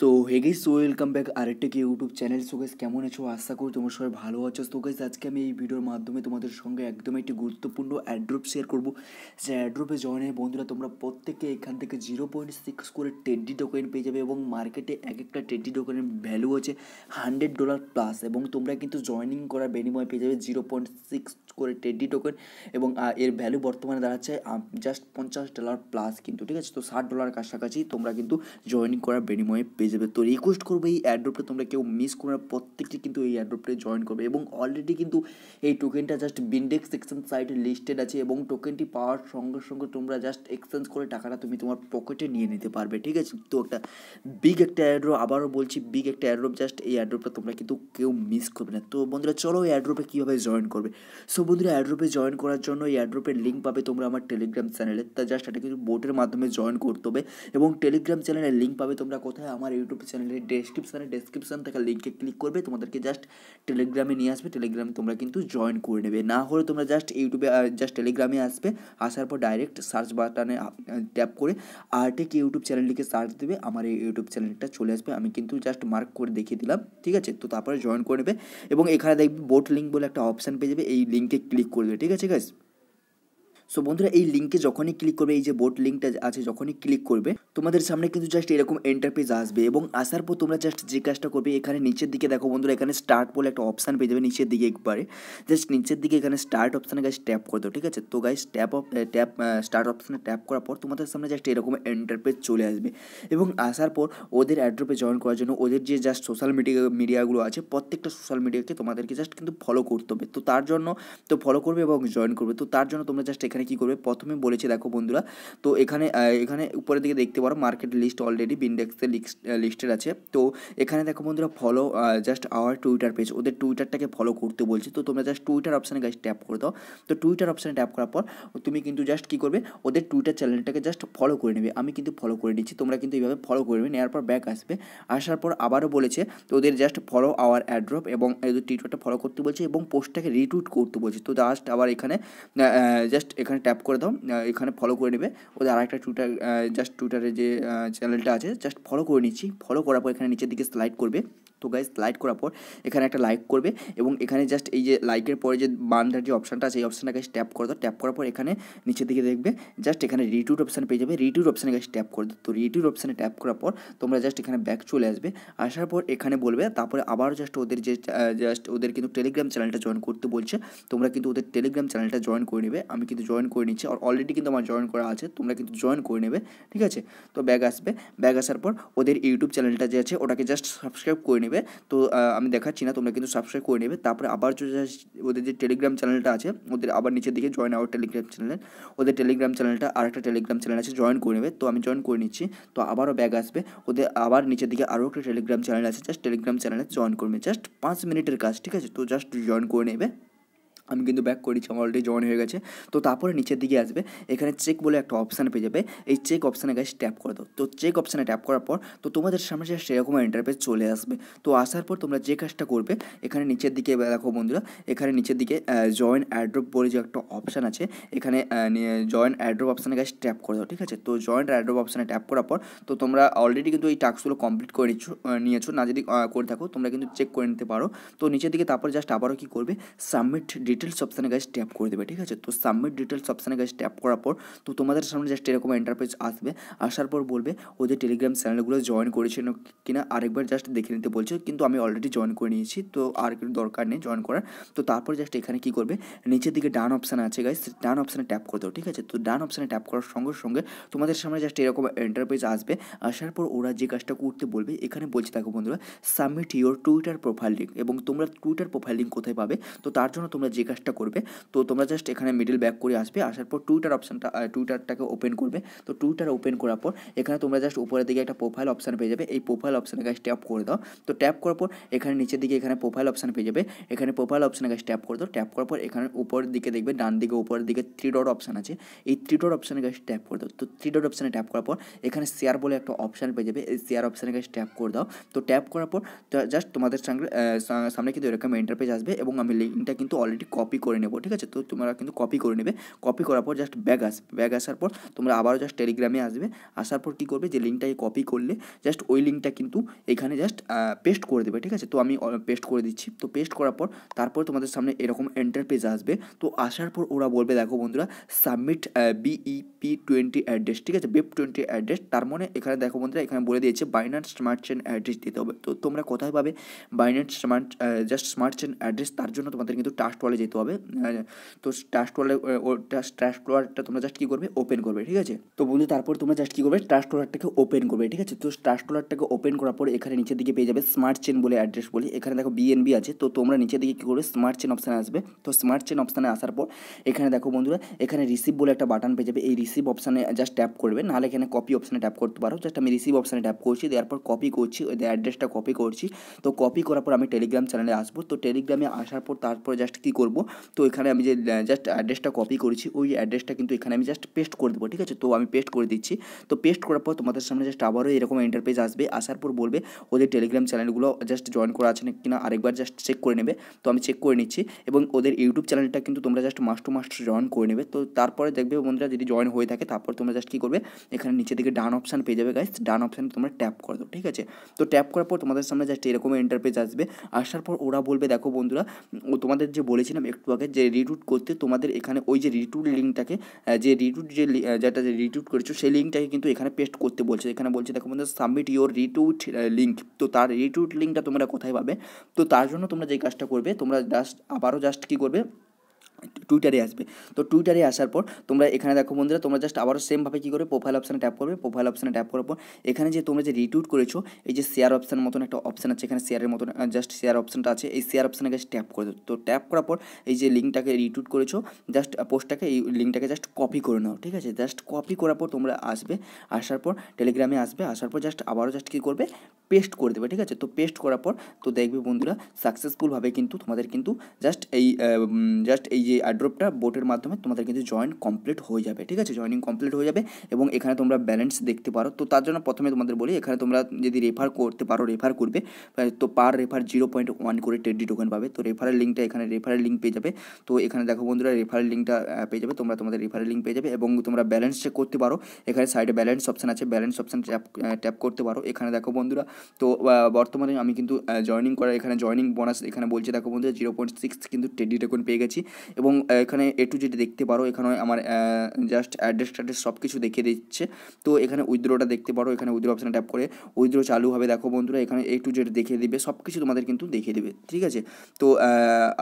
তো হেগেস welcome back আরেকটা কি ইউটিউব চ্যানেল সোগেস কেমন আছো আশা করি তোমার সবাই ভালো আছো সোগেস আজকে আমি এই ভিডিওর মাধ্যমে তোমাদের সঙ্গে একদম একটি গুরুত্বপূর্ণ অ্যাড্রপ শেয়ার করব যে অ্যাড্রপে জয়েন হয়ে বন্ধুরা তোমরা প্রত্যেকে এখান থেকে জিরো পয়েন্ট সিক্স করে টেডি টোকেন পেয়ে যাবে এবং মার্কেটে এক একটা টেডি টোকেনের ভ্যালু হচ্ছে হান্ড্রেড ডলার প্লাস এবং তোমরা কিন্তু জয়নিং করার বিনিময় পেয়ে যাবে জিরো পয়েন্ট সিক্স করে টেডি টোকেন এবং এর ভ্যালু বর্তমানে দাঁড়াচ্ছে জাস্ট পঞ্চাশ ডলার প্লাস কিন্তু ঠিক আছে তো ষাট ডলার কাছাকাছি তোমরা কিন্তু জয়নিং করার বিনিময়ে পেয়ে যাবে তো রিকোয়েস্ট করবো এই অ্যাড্রপটা তোমরা কেউ মিস করো না প্রত্যেকটি কিন্তু এই অ্যাড্রপটে জয়েন করবে এবং অলরেডি কিন্তু এই টোকেনটা জাস্ট বিন্ডেক্স সেকশন সাইটে লিস্টেড আছে এবং টোকেনটি পাওয়ার সঙ্গে সঙ্গে তোমরা জাস্ট এক্সচেঞ্জ করে টাকাটা তুমি তোমার পকেটে নিয়ে নিতে পারবে ঠিক আছে তো একটা বিগ একটা অ্যাড্রপ আবারও বলছি বিগ একটা অ্যাড্রপ জাস্ট এই অ্যাড্রপটা তোমরা কিন্তু কেউ মিস করবে না তো বন্ধুরা চলো এই অ্যাড্রপে কীভাবে জয়েন করবে সো বন্ধুরা অ্যাড্রপে জয়েন করার জন্য এই অ্যাড্রপের লিঙ্ক পাবে তোমরা আমার টেলিগ্রাম চ্যানেলে তা জাস্ট একটা কিন্তু বোটের মাধ্যমে জয়েন করতে হবে এবং টেলিগ্রাম চ্যানেলের লিঙ্ক পাবে তোমরা কোথায় আমার ইউটিউব চ্যানেলের ডেসক্রিপশানে ডেসক্রিপশান থাকা লিঙ্কে ক্লিক করবে তোমাদেরকে জাস্ট টেলিগ্রামে নিয়ে আসবে টেলিগ্রামে তোমরা কিন্তু জয়েন করে নেবে না হলে তোমরা জাস্ট ইউটিউবে জাস্ট টেলিগ্রামে আসবে আসার পর ডাইরেক্ট সার্চ বাটনে ট্যাপ করে আর্টেক ইউটিউব চ্যানেল লিখে সার্চ দেবে আমার এই ইউটিউব চ্যানেলটা চলে আসবে আমি কিন্তু জাস্ট মার্ক করে দেখিয়ে দিলাম ঠিক আছে তো তারপরে জয়েন করে নেবে এবং এখানে দেখবে বোট লিঙ্ক বলে একটা অপশান পেয়ে যাবে এই লিঙ্কে ক্লিক করবে ঠিক আছে গাছ সো বন্ধুরা এই লিঙ্কে যখনই ক্লিক করবে এই যে বোর্ড লিঙ্কটা আছে যখনই ক্লিক করবে তোমাদের সামনে কিন্তু জাস্ট এরকম এন্টারপেজ আসবে এবং আসার পর তোমরা জাস্ট যে কাজটা করবে এখানে নিচের দিকে দেখো বন্ধুরা এখানে স্টার্ট বলে একটা অপশান পেয়ে যাবে নিচের দিকে একবারে জাস্ট নিচের দিকে এখানে স্টার্ট অপশানে গাছ ট্যাপ করে দেবো ঠিক আছে তো guys tap of tap start অপশানে ট্যাপ করার পর তোমাদের সামনে জাস্ট এরকম এন্টারপেজ চলে আসবে এবং আসার পর ওদের অ্যাড্রপে জয়েন করার জন্য ওদের যে জাস্ট সোশ্যাল মিডিয়া মিডিয়াগুলো আছে প্রত্যেকটা সোশ্যাল মিডিয়াকে তোমাদেরকে জাস্ট কিন্তু ফলো করতে হবে তো তার জন্য তো ফলো করবে এবং জয়েন করবে তো তার জন্য তোমরা জাস্ট এখানে এখানে কি করবে প্রথমে বলেছে দেখো বন্ধুরা তো এখানে এখানে উপরের দিকে দেখতে পারো মার্কেট লিস্ট অলরেডি বিন্ডেক্সে লিস্টেড আছে তো এখানে দেখো বন্ধুরা follow just our Twitter page ওদের টুইটারটাকে ফলো করতে বলছে তো তোমরা জাস্ট টুইটার অপশানে গাছ ট্যাপ করে দাও তো টুইটার অপশানে ট্যাপ করার পর তুমি কিন্তু জাস্ট কী করবে ওদের টুইটার চ্যানেলটাকে জাস্ট ফলো করে নেবে আমি কিন্তু ফলো করে নিচ্ছি তোমরা কিন্তু এইভাবে ফলো করে নেবে নেওয়ার পর ব্যাক আসবে আসার পর আবারও বলেছে তো ওদের জাস্ট ফলো আওয়ার অ্যাড্রপ এবং টুইটারটা ফলো করতে বলছে এবং পোস্টটাকে রিটুইট করতে বলছে তো জাস্ট আবার এখানে জাস্ট এখানে ট্যাপ করে দাও এখানে ফলো করে নেবে ওদের আরেকটা টুইটার জাস্ট টুইটারে যে চ্যানেলটা আছে জাস্ট ফলো করে নিচ্ছি ফলো করার পর এখানে নিচের দিকে স্লাইড করবে তো গাইজ লাইক করার পর এখানে একটা লাইক করবে এবং এখানে জাস্ট এই যে লাইকের পরে যে বান্ধার যে অপশানটা আছে এই অপশানটা গাছ ট্যাপ করে দাও ট্যাপ করার পর এখানে নিচের দিকে দেখবে জাস্ট এখানে রিটিউড অপশান পেয়ে যাবে রিটিউড অপশানে গাছ ট্যাপ করে দাও তো রিটিউড অপশানে ট্যাপ করার পর তোমরা জাস্ট এখানে ব্যাক চলে আসবে আসার পর এখানে বলবে তারপরে আবার জাস্ট ওদের যে জাস্ট ওদের কিন্তু টেলিগ্রাম চ্যানেলটা জয়েন করতে বলছে তোমরা কিন্তু ওদের টেলিগ্রাম চ্যানেলটা জয়েন করে নেবে আমি কিন্তু জয়েন করে নিচ্ছি আর অলরেডি কিন্তু আমার জয়েন করা আছে তোমরা কিন্তু জয়েন করে নেবে ঠিক আছে তো ব্যাগ আসবে ব্যাগ আসার পর ওদের ইউটিউব চ্যানেলটা যে আছে ওটাকে জাস্ট সাবস্ক্রাইব করে নেবে নেবে তো আমি দেখাচ্ছি না তোমরা কিন্তু সাবস্ক্রাইব করে নেবে তারপরে আবার ওদের যে টেলিগ্রাম চ্যানেলটা আছে ওদের আবার নিচের দিকে জয়েন আওয়ার টেলিগ্রাম চ্যানেল ওদের টেলিগ্রাম চ্যানেলটা আরেকটা টেলিগ্রাম চ্যানেল আছে জয়েন করে নেবে তো আমি জয়েন করে নিচ্ছি তো আবারও ব্যাগ আসবে ওদের আবার নিচের দিকে আরও একটা টেলিগ্রাম চ্যানেল আছে জাস্ট টেলিগ্রাম চ্যানেলে জয়েন করবে জাস্ট পাঁচ মিনিটের কাজ ঠিক আছে তো জাস্ট জয়েন করে নেবে আমি কিন্তু ব্যাক করেছি আমার অলরেডি জয়েন হয়ে গেছে তো তারপরে নিচের দিকে আসবে এখানে চেক বলে একটা অপশান পেয়ে যাবে এই চেক অপশানে গাছ ট্যাপ করে দাও তো চেক অপশানে ট্যাপ করার পর তো তোমাদের সামনে যে সেরকম ইন্টারফেস চলে আসবে তো আসার পর তোমরা যে কাজটা করবে এখানে নিচের দিকে দেখো বন্ধুরা এখানে নিচের দিকে জয়েন অ্যাড্রপ বলে যে একটা অপশান আছে এখানে জয়েন অ্যাড্রপ অপশানে গাছ ট্যাপ করে দাও ঠিক আছে তো জয়েন্ট অ্যাড্রপ অপশানে ট্যাপ করার পর তো তোমরা অলরেডি কিন্তু এই টাস্কগুলো কমপ্লিট করে নিয়েছো না যদি করে থাকো তোমরা কিন্তু চেক করে নিতে পারো তো নিচের দিকে তারপর জাস্ট আবারও কী করবে সাবমিট ডিট ডিটেলস অপশানে গাছ ট্যাপ করে দেবে ঠিক আছে তো সাবমিট ডিটেলস অপশানে গাছ ট্যাপ করার পর তো তোমাদের সামনে জাস্ট এরকম এন্টারপ্রাইজ আসবে আসার পর বলবে ওদের টেলিগ্রাম চ্যানেলগুলো জয়েন করেছেন কিনা আরেকবার জাস্ট দেখে নিতে বলছে কিন্তু আমি অলরেডি জয়েন করে নিয়েছি তো আর কিছু দরকার নেই জয়েন করার তো তারপর জাস্ট এখানে কী করবে নিচের দিকে ডান অপশান আছে গাছ ডান অপশানে ট্যাপ করে দেবো ঠিক আছে তো ডান অপশানে ট্যাপ করার সঙ্গে সঙ্গে তোমাদের সামনে জাস্ট এরকম এন্টারপ্রাইজ আসবে আসার পর ওরা যে কাজটা করতে বলবে এখানে বলছে থাকো বন্ধুরা submit your Twitter profile link এবং তোমরা টুইটার প্রোফাইল লিঙ্ক কোথায় পাবে তো তার জন্য তোমরা যে কাজটা করবে তো তোমরা জাস্ট এখানে মিডিল ব্যাক করে আসবে আসার পর টুইটার অপশানটা টুইটারটাকে ওপেন করবে তো টুইটার ওপেন করার পর এখানে তোমরা জাস্ট উপরের দিকে একটা প্রোফাইল অপশান পেয়ে যাবে এই প্রোফাইল অপশানের কাছে ট্যাপ করে দাও তো ট্যাপ করার পর এখানে নিচের দিকে এখানে প্রোফাইল অপশান পেয়ে যাবে এখানে প্রোফাইল অপশানের কাছে ট্যাপ করে দাও ট্যাপ করার পর এখানে উপরের দিকে দেখবে ডান দিকে উপরের দিকে থ্রি ডট অপশান আছে এই থ্রি ডট অপশানের কাছে ট্যাপ করে দাও তো থ্রি ডট অপশানে ট্যাপ করার পর এখানে শেয়ার বলে একটা অপশান পেয়ে যাবে এই শেয়ার অপশানের কাছে ট্যাপ করে দাও তো ট্যাপ করার পর জাস্ট তোমাদের সামনে কিন্তু এরকম ইন্টারপেজ আসবে এবং আমি লিঙ্কটা কিন্তু অলরেডি কপি করে নেবো ঠিক আছে তো তোমরা কিন্তু কপি করে নেবে কপি করার পর জাস্ট ব্যাগ আসবে ব্যাগ আসার পর তোমরা আবারও জাস্ট টেলিগ্রামে আসবে আসার পর কী করবে যে লিঙ্কটাকে কপি করলে জাস্ট ওই লিঙ্কটা কিন্তু এখানে জাস্ট পেস্ট করে দেবে ঠিক আছে তো আমি পেস্ট করে দিচ্ছি তো পেস্ট করার পর তারপর তোমাদের সামনে এরকম এন্টার পেজ আসবে তো আসার পর ওরা বলবে দেখো বন্ধুরা সাবমিট বিইপি টোয়েন্টি অ্যাড্রেস ঠিক আছে বেপ টোয়েন্টি অ্যাড্রেস তার মানে এখানে দেখো বন্ধুরা এখানে বলে দিয়েছে বাইনান্স স্মার্ট চেন অ্যাড্রেস দিতে হবে তো তোমরা কোথায় পাবে Binance smart just smart chain address তার জন্য তোমাদের কিন্তু টাস্ট ওয়ালে যেতে হবে হ্যাঁ। তো ট্রাস্ট ওয়ালেট ট্রাস্ট ওয়ালেটটা তোমরা জাস্ট কী করবে ওপেন করবে ঠিক আছে তো বন্ধু তারপর তোমরা জাস্ট কী করবে ট্রাস্ট ওয়ালেটটাকে ওপেন করবে ঠিক আছে তো ট্রাস্ট ওয়ালেটটাকে ওপেন করার পর এখানে নিচের দিকে পেয়ে যাবে স্মার্ট চেন বলে অ্যাড্রেস বলি এখানে দেখো বিএনবি আছে তো তোমরা নিচের দিকে কী করবে স্মার্ট চেন অপশানে আসবে তো স্মার্ট চেন অপশানে আসার পর এখানে দেখো বন্ধুরা এখানে রিসিভ বলে একটা বাটন পেয়ে যাবে এই রিসিভ অপশানে জাস্ট ট্যাপ করবে নাহলে এখানে কপি অপশানে ট্যাপ করতে পারো জাস্ট আমি রিসিভ অপশানে ট্যাপ করছি দেওয়ার পর কপি করছি ওই অ্যাড্রেসটা কপি করছি তো কপি করার পর আমি টেলিগ্রাম চ্যানেলে আসবো তো টেলিগ্রামে আসার পর তারপর জাস্ট কী করবো করব তো এখানে আমি যে জাস্ট অ্যাড্রেসটা কপি করেছি ওই অ্যাড্রেসটা কিন্তু এখানে আমি জাস্ট পেস্ট করে দেবো ঠিক আছে তো আমি পেস্ট করে দিচ্ছি তো পেস্ট করার পর তোমাদের সামনে জাস্ট আবারও এরকম ইন্টারপেজ আসবে আসার পর বলবে ওদের টেলিগ্রাম চ্যানেলগুলো জাস্ট জয়েন করা আছে কি না আরেকবার জাস্ট চেক করে নেবে তো আমি চেক করে নিচ্ছি এবং ওদের ইউটিউব চ্যানেলটা কিন্তু তোমরা just must to must join করে নেবে তো তারপরে দেখবে বন্ধুরা যদি জয়েন হয়ে থাকে তারপর তোমরা জাস্ট কী করবে এখানে নিচে দিকে ডান অপশান পেয়ে যাবে গাইজ ডান অপশানে তোমরা ট্যাপ করে দাও ঠিক আছে তো ট্যাপ করার পর তোমাদের সামনে জাস্ট এরকম ইন্টারপেজ আসবে আসার পর ওরা বলবে দেখো বন্ধুরা ও তোমাদের যে বলেছি না বলেছিলাম একটু আগে যে রিরুট করতে তোমাদের এখানে ওই যে রিটুট লিঙ্কটাকে যে রিটুট যে যেটা যে রিটুট করেছো সেই লিঙ্কটাকে কিন্তু এখানে পেস্ট করতে বলছে এখানে বলছে দেখো বন্ধু সাবমিট ইউর রিটুট লিঙ্ক তো তার রিটুট লিঙ্কটা তোমরা কোথায় পাবে তো তার জন্য তোমরা যে কাজটা করবে তোমরা জাস্ট আবারও জাস্ট কী করবে টুইটারে আসবে তো টুইটারে আসার পর তোমরা এখানে দেখো বন্ধুরা তোমরা জাস্ট আবারও সেমভাবে কী করে প্রোফাইল অপশানে ট্যাপ করবে প্রোফাইল অপশানে ট্যাপ করার পর এখানে যে তোমরা যে রিটুইট করেছো এই যে শেয়ার অপশান মতন একটা অপশান আছে এখানে শেয়ারের মতন জাস্ট শেয়ার অপশানটা আছে এই শেয়ার অপশানে জাস্ট ট্যাপ করে তো ট্যাপ করার পর এই যে লিঙ্কটাকে রিটুইট করেছো জাস্ট পোস্টটাকে এই লিঙ্কটাকে জাস্ট কপি করে নাও ঠিক আছে জাস্ট কপি করার পর তোমরা আসবে আসার পর টেলিগ্রামে আসবে আসার পর জাস্ট আবারও জাস্ট কী করবে পেস্ট করে দেবে ঠিক আছে তো পেস্ট করার পর তো দেখবে বন্ধুরা সাকসেসফুলভাবে কিন্তু তোমাদের কিন্তু জাস্ট এই জাস্ট এই যে অ্যাড্রপটা বোটের মাধ্যমে তোমাদের কিন্তু জয়েন কমপ্লিট হয়ে যাবে ঠিক আছে জয়নিং কমপ্লিট হয়ে যাবে এবং এখানে তোমরা ব্যালেন্স দেখতে পারো তো তার জন্য প্রথমে তোমাদের বলি এখানে তোমরা যদি রেফার করতে পারো রেফার করবে তো per refer zero point one করে টেডি টোকেন পাবে তো রেফারের লিঙ্কটা এখানে রেফারের লিঙ্ক পেয়ে যাবে তো এখানে দেখো বন্ধুরা রেফারের লিঙ্কটা পেয়ে যাবে তোমরা তোমাদের রেফারের লিঙ্ক পেয়ে যাবে এবং তোমরা ব্যালেন্স চেক করতে পারো এখানে সাইডে ব্যালেন্স অপশান আছে ব্যালেন্স অপশান ট্যাপ ট্যাপ করতে পারো এখানে দেখো বন্ধুরা তো বর্তমানে আমি কিন্তু জয়নিং করা এখানে জয়নিং বোনাস এখানে বলছে দেখো বন্ধুরা জিরো পয়েন্ট সিক্স কিন্তু টেডি টোকেন পেয়ে গেছি এবং এখানে এ টু জেড দেখতে পারো এখানে আমার জাস্ট অ্যাড্রেস ট্যাড্রেস সব কিছু দেখিয়ে দিচ্ছে তো এখানে উইথড্রোটা দেখতে পারো এখানে উইথড্রো অপশানে ট্যাপ করে উইথড্রো চালু হবে দেখো বন্ধুরা এখানে এ টু জেড দেখিয়ে দিবে সব কিছু তোমাদের কিন্তু দেখিয়ে দেবে ঠিক আছে তো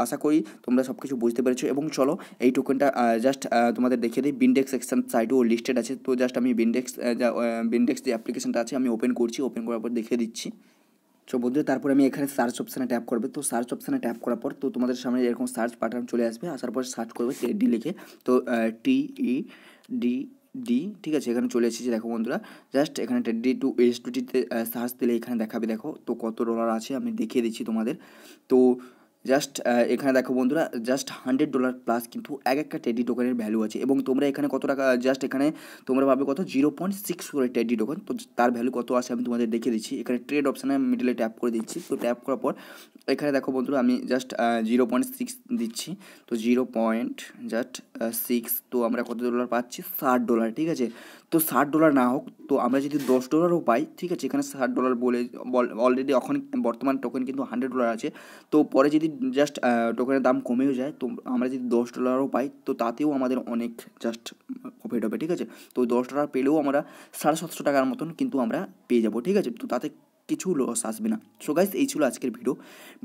আশা করি তোমরা সব কিছু বুঝতে পেরেছো এবং চলো এই টোকেনটা জাস্ট তোমাদের দেখিয়ে দিই বিনডেক্স সেকশন সাইটেও লিস্টেড আছে তো জাস্ট আমি বিনডেক্স যা বিনডেক্স যে অ্যাপ্লিকেশনটা আছে আমি ওপেন করছি ওপেন করার পর দেখিয়ে দিচ্ছি তো বন্ধুরা তারপরে আমি এখানে সার্চ অপশানে ট্যাপ করবে তো সার্চ অপশানে ট্যাপ করার পর তো তোমাদের সামনে এরকম সার্চ প্যাটার্ন চলে আসবে আসার পর সার্চ করবে টেডি e লিখে তো টিই ডি ডি ঠিক আছে এখানে চলে এসেছি দেখো বন্ধুরা জাস্ট এখানে টেডি টু এস টু টিতে সার্চ দিলে এখানে দেখাবে দেখো তো কত ডলার আছে আমি দেখিয়ে দিচ্ছি তোমাদের তো জাস্ট এখানে দেখো বন্ধুরা জাস্ট হান্ড্রেড ডলার প্লাস কিন্তু এক একটা টেডি টোকেনের ভ্যালু আছে এবং তোমরা এখানে কত টাকা জাস্ট এখানে তোমরা পাবে কত zero point six four Teddy token তো তার ভ্যালু কত আছে আমি তোমাদের দেখে দিচ্ছি এখানে ট্রেড অপশানে আমি মিডিলে ট্যাপ করে দিচ্ছি তো ট্যাপ করার পর এখানে দেখো বন্ধুরা আমি জাস্ট জিরো পয়েন্ট সিক্স দিচ্ছি তো জিরো পয়েন্ট জাস্ট সিক্স তো আমরা কত ডলার পাচ্ছি ষাট ডলার ঠিক আছে তো ষাট ডলার না হোক তো আমরা যদি দশ ডলারও পাই ঠিক আছে এখানে ষাট ডলার বলে অলরেডি এখন বর্তমান টোকেন কিন্তু হান্ড্রেড ডলার আছে তো পরে যদি জাস্ট টোকেনের দাম কমেও যায় তো আমরা যদি দশ ডলারও পাই তো তাতেও আমাদের অনেক জাস্ট প্রফিট হবে ঠিক আছে তো দশ ডলার পেলেও আমরা সাড়ে সাতশো টাকার মতন কিন্তু আমরা পেয়ে যাবো ঠিক আছে তো তাতে কিছু লস আসবে না সো গাইজ এই ছিল আজকের ভিডিও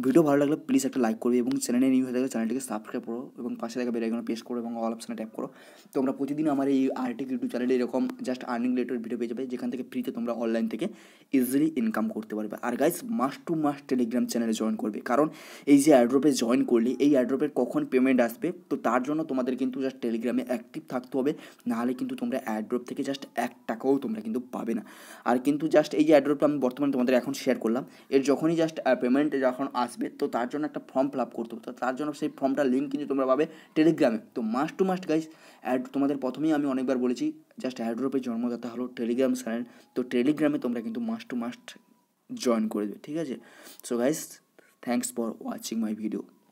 ভিডিও ভালো লাগলে প্লিজ একটা লাইক করবে এবং চ্যানেলে নিউ হয়ে থাকলে চ্যানেলটিকে সাবস্ক্রাইব করো এবং পাশে থাকা বেলাইকনে প্রেস করো এবং অল অপশানে ট্যাপ করো তোমরা প্রতিদিন আমার এই আর্টিক ইউটিউব চ্যানেলে এরকম জাস্ট আর্নিং রিলেটেড ভিডিও পেয়ে যাবে যেখান থেকে ফ্রিতে তোমরা অনলাইন থেকে ইজিলি ইনকাম করতে পারবে আর guys must to must Telegram চ্যানেলে জয়েন করবে কারণ এই যে অ্যাড্রপে জয়েন করলে এই অ্যাড্রপের কখন পেমেন্ট আসবে তো তার জন্য তোমাদের কিন্তু জাস্ট টেলিগ্রামে অ্যাক্টিভ থাকতে হবে নাহলে কিন্তু তোমরা অ্যাড্রপ থেকে জাস্ট এক টাকাও তোমরা কিন্তু পাবে না আর কিন্তু জাস্ট এই যে অ্যাড্রপটা আমি বর্তমানে তোমাদের তোমাদের এখন শেয়ার করলাম এর যখনই জাস্ট পেমেন্ট যখন আসবে তো তার জন্য একটা ফর্ম ফিল আপ করতে হবে তো তার জন্য সেই ফর্মটার লিঙ্ক কিন্তু তোমরা পাবে টেলিগ্রামে তো must to must guys add তোমাদের প্রথমেই আমি অনেকবার বলেছি জাস্ট অ্যাড্রপের জন্মদাতা হলো টেলিগ্রাম চ্যানেল তো টেলিগ্রামে তোমরা কিন্তু মাস্ট টু মাস্ট জয়েন করে দেবে ঠিক আছে so guys thanks for watching my video